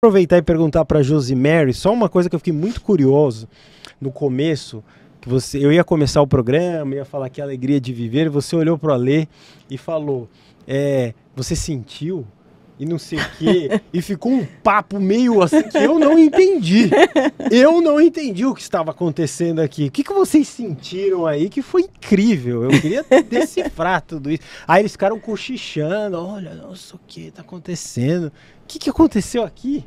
aproveitar e perguntar para Josimary só uma coisa que eu fiquei muito curioso no começo. que você, Eu ia começar o programa, ia falar que alegria de viver, você olhou para o Alê e falou: é, Você sentiu e não sei o quê. e ficou um papo meio assim que eu não entendi. Eu não entendi o que estava acontecendo aqui. O que, que vocês sentiram aí que foi incrível? Eu queria decifrar tudo isso. Aí eles ficaram cochichando: olha, não sei o que está acontecendo? O que, que aconteceu aqui?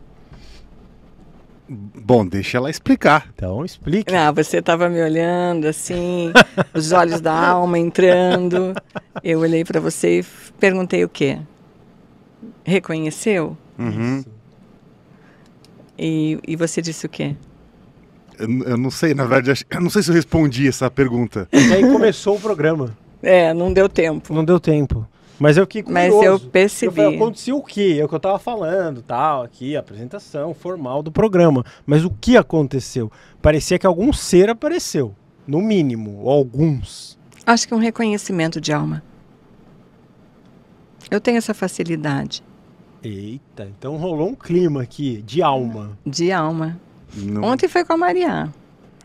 Bom, deixa ela explicar. Então explique. Ah, você estava me olhando assim, os olhos da alma entrando. Eu olhei para você e perguntei o quê? reconheceu? Uhum. E, e você disse o quê? Eu, eu não sei, na verdade, eu não sei se eu respondi essa pergunta. E aí começou o programa. É, não deu tempo. Não deu tempo. Mas eu que Mas eu percebi. Eu falei, aconteceu o quê? É o que eu tava falando, tal, aqui, a apresentação formal do programa. Mas o que aconteceu? Parecia que algum ser apareceu, no mínimo, ou alguns. Acho que um reconhecimento de alma. Eu tenho essa facilidade. Eita, então rolou um clima aqui, de alma. De alma. Não. Ontem foi com a Maria.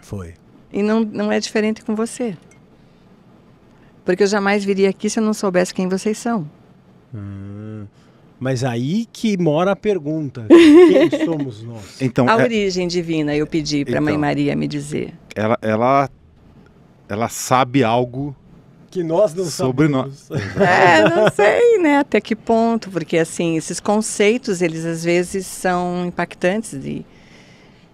Foi. E não, não é diferente com você. Porque eu jamais viria aqui se eu não soubesse quem vocês são. Hum, mas aí que mora a pergunta: quem somos nós? Então, a é... origem divina eu pedi para a então, Mãe Maria me dizer. Ela, ela, ela sabe algo que nós não sobre sabemos. nós. É, não sei, né, até que ponto, porque assim, esses conceitos, eles às vezes são impactantes de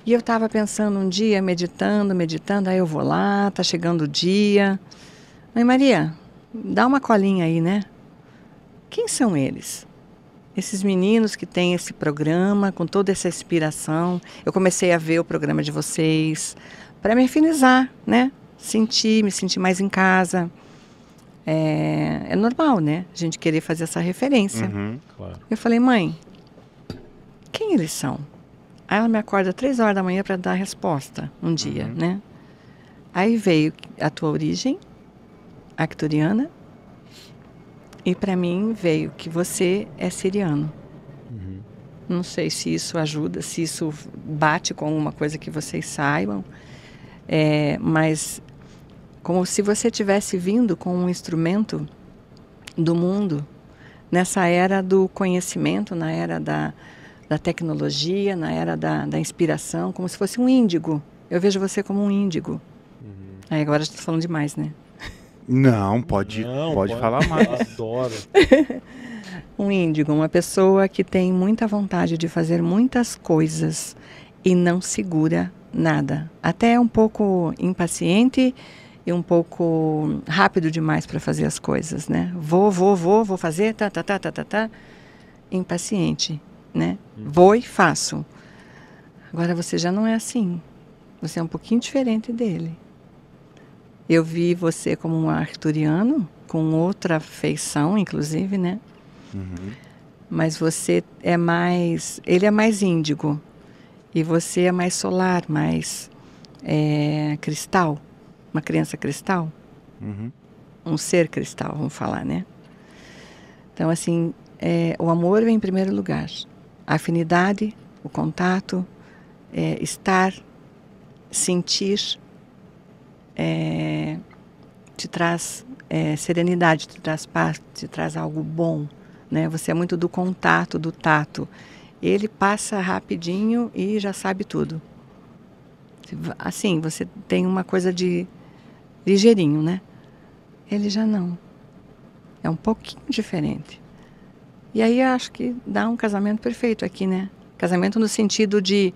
e eu estava pensando um dia, meditando, meditando, aí eu vou lá, tá chegando o dia. Mãe Maria, dá uma colinha aí, né? Quem são eles? Esses meninos que têm esse programa, com toda essa inspiração. Eu comecei a ver o programa de vocês para me afinizar, né? Sentir, me sentir mais em casa é, é, normal, né? A gente querer fazer essa referência. Uhum, claro. Eu falei, mãe, quem eles são? Aí ela me acorda três horas da manhã para dar a resposta um dia, uhum. né? Aí veio a tua origem, acturiana, e para mim veio que você é siriano. Uhum. Não sei se isso ajuda, se isso bate com alguma coisa que vocês saibam, é, mas como se você tivesse vindo com um instrumento do mundo nessa era do conhecimento, na era da, da tecnologia, na era da, da inspiração, como se fosse um índigo. Eu vejo você como um índigo. Uhum. Aí agora estou tá falando demais, né? Não, pode, Não, pode, pode falar mais. Adoro. um índigo, uma pessoa que tem muita vontade de fazer muitas coisas e não segura nada. Até é um pouco impaciente e um pouco rápido demais para fazer as coisas, né? Vou, vou, vou, vou fazer, tá, tá, tá, tá, tá, tá. Impaciente, né? Hum. Vou e faço. Agora você já não é assim. Você é um pouquinho diferente dele. Eu vi você como um arturiano, com outra feição, inclusive, né? Uhum. Mas você é mais. Ele é mais índigo. E você é mais solar, mais é, cristal uma criança cristal, uhum. um ser cristal, vamos falar, né? Então, assim, é, o amor vem em primeiro lugar. A afinidade, o contato, é, estar, sentir, é, te traz é, serenidade, te traz paz, te traz algo bom. Né? Você é muito do contato, do tato. Ele passa rapidinho e já sabe tudo. Assim, você tem uma coisa de ligeirinho, né? Ele já não. É um pouquinho diferente. E aí acho que dá um casamento perfeito aqui, né? Casamento no sentido de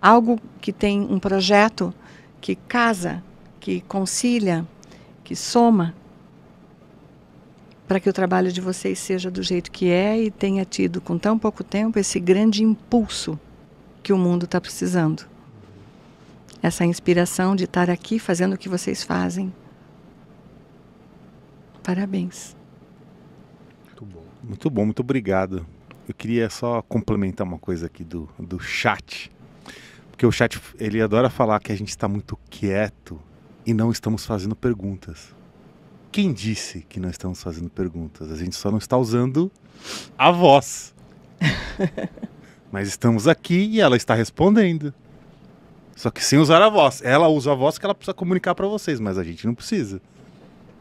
algo que tem um projeto que casa, que concilia, que soma para que o trabalho de vocês seja do jeito que é e tenha tido com tão pouco tempo esse grande impulso que o mundo está precisando essa inspiração de estar aqui fazendo o que vocês fazem. Parabéns. Muito bom, muito, bom, muito obrigado. Eu queria só complementar uma coisa aqui do, do chat. Porque o chat ele adora falar que a gente está muito quieto e não estamos fazendo perguntas. Quem disse que não estamos fazendo perguntas? A gente só não está usando a voz. Mas estamos aqui e ela está respondendo. Só que sem usar a voz. Ela usa a voz que ela precisa comunicar para vocês, mas a gente não precisa.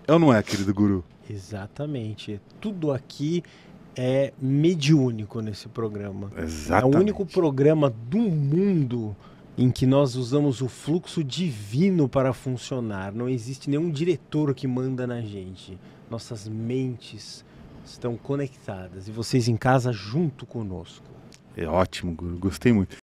É ou não é, querido guru? Exatamente. Tudo aqui é mediúnico nesse programa. Exatamente. É o único programa do mundo em que nós usamos o fluxo divino para funcionar. Não existe nenhum diretor que manda na gente. Nossas mentes estão conectadas e vocês em casa junto conosco. É ótimo, gostei muito.